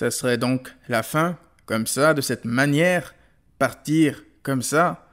Ce serait donc la fin, comme ça, de cette manière, partir comme ça.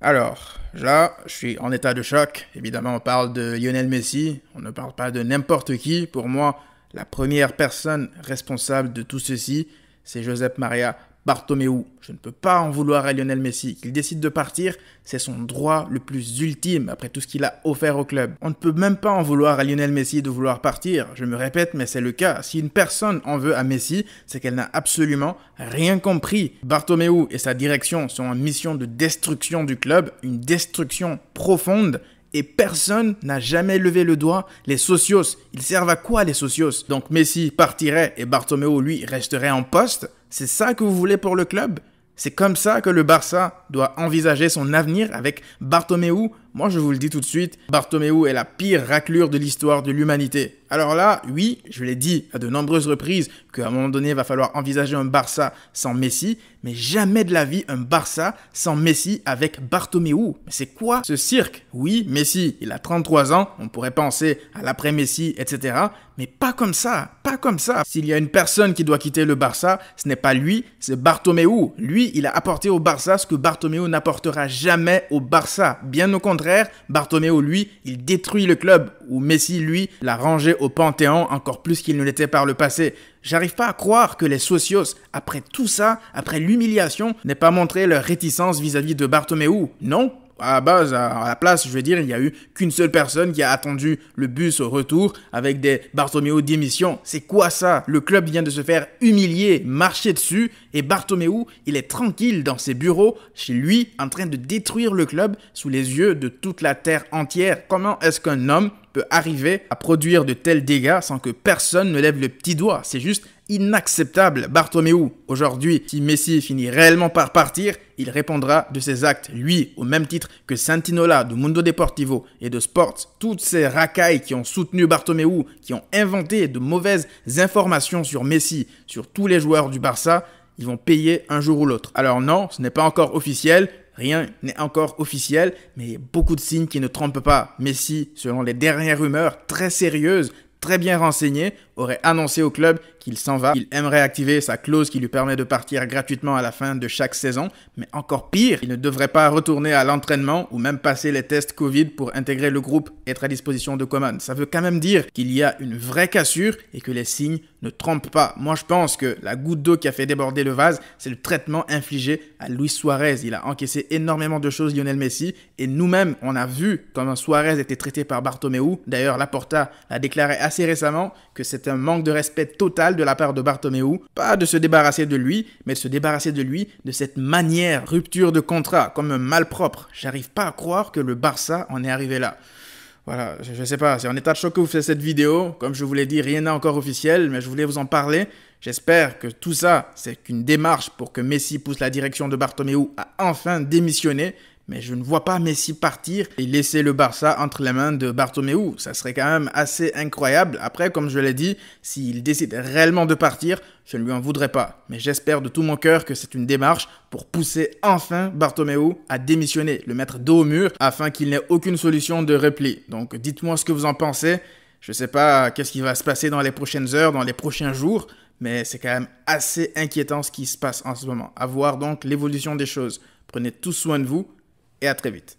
Alors, là, je suis en état de choc. Évidemment, on parle de Lionel Messi, on ne parle pas de n'importe qui. Pour moi, la première personne responsable de tout ceci, c'est Joseph Maria Bartomeu, je ne peux pas en vouloir à Lionel Messi. Qu'il décide de partir, c'est son droit le plus ultime après tout ce qu'il a offert au club. On ne peut même pas en vouloir à Lionel Messi de vouloir partir. Je me répète, mais c'est le cas. Si une personne en veut à Messi, c'est qu'elle n'a absolument rien compris. Bartomeu et sa direction sont en mission de destruction du club, une destruction profonde et personne n'a jamais levé le doigt. Les socios, ils servent à quoi les socios Donc Messi partirait et Bartomeu, lui, resterait en poste C'est ça que vous voulez pour le club C'est comme ça que le Barça doit envisager son avenir avec Bartomeu moi, je vous le dis tout de suite, Bartomeu est la pire raclure de l'histoire de l'humanité. Alors là, oui, je l'ai dit à de nombreuses reprises qu'à un moment donné, il va falloir envisager un Barça sans Messi, mais jamais de la vie un Barça sans Messi avec Bartomeu. c'est quoi ce cirque Oui, Messi, il a 33 ans, on pourrait penser à l'après-Messi, etc. Mais pas comme ça, pas comme ça. S'il y a une personne qui doit quitter le Barça, ce n'est pas lui, c'est Bartomeu. Lui, il a apporté au Barça ce que Bartomeu n'apportera jamais au Barça. Bien au contraire, contraire, Bartomeu, lui, il détruit le club, où Messi, lui, l'a rangé au Panthéon encore plus qu'il ne l'était par le passé. J'arrive pas à croire que les socios, après tout ça, après l'humiliation, n'aient pas montré leur réticence vis-à-vis de Bartomeu. Non, à la base, à la place, je veux dire, il n'y a eu qu'une seule personne qui a attendu le bus au retour avec des Bartomeu démission. C'est quoi ça Le club vient de se faire humilier, marcher dessus, et Bartomeu, il est tranquille dans ses bureaux, chez lui, en train de détruire le club sous les yeux de toute la terre entière. Comment est-ce qu'un homme arriver à produire de tels dégâts sans que personne ne lève le petit doigt. C'est juste inacceptable, Bartomeu. Aujourd'hui, si Messi finit réellement par partir, il répondra de ses actes, lui, au même titre que Santinola de Mundo Deportivo et de Sports, toutes ces racailles qui ont soutenu Bartomeu, qui ont inventé de mauvaises informations sur Messi, sur tous les joueurs du Barça, ils vont payer un jour ou l'autre. Alors non, ce n'est pas encore officiel, Rien n'est encore officiel, mais beaucoup de signes qui ne trompent pas. Messi, selon les dernières rumeurs très sérieuses, très bien renseignées, aurait annoncé au club qu'il s'en va. Il aimerait activer sa clause qui lui permet de partir gratuitement à la fin de chaque saison, mais encore pire, il ne devrait pas retourner à l'entraînement ou même passer les tests Covid pour intégrer le groupe et être à disposition de commandes. Ça veut quand même dire qu'il y a une vraie cassure et que les signes ne trompent pas. Moi, je pense que la goutte d'eau qui a fait déborder le vase, c'est le traitement infligé à Luis Suarez. Il a encaissé énormément de choses Lionel Messi et nous-mêmes, on a vu comment Suarez était traité par Bartomeu. D'ailleurs, Laporta a déclaré assez récemment que c'était un manque de respect total de la part de Bartomeu, pas de se débarrasser de lui, mais de se débarrasser de lui de cette manière rupture de contrat, comme un malpropre. J'arrive pas à croire que le Barça en est arrivé là. Voilà, je, sais pas, c'est en état de choc que vous faites cette vidéo. Comme je vous l'ai dit, rien n'est encore officiel, mais je voulais vous en parler. J'espère que tout ça, c'est qu'une démarche pour que Messi pousse la direction de Bartomeu à enfin démissionner mais je ne vois pas Messi partir et laisser le Barça entre les mains de Bartomeu. Ça serait quand même assez incroyable. Après, comme je l'ai dit, s'il décide réellement de partir, je ne lui en voudrais pas. Mais j'espère de tout mon cœur que c'est une démarche pour pousser enfin Bartomeu à démissionner, le mettre dos au mur, afin qu'il n'ait aucune solution de repli. Donc dites-moi ce que vous en pensez. Je ne sais pas qu'est-ce qui va se passer dans les prochaines heures, dans les prochains jours, mais c'est quand même assez inquiétant ce qui se passe en ce moment. À voir donc l'évolution des choses. Prenez tous soin de vous et à très vite.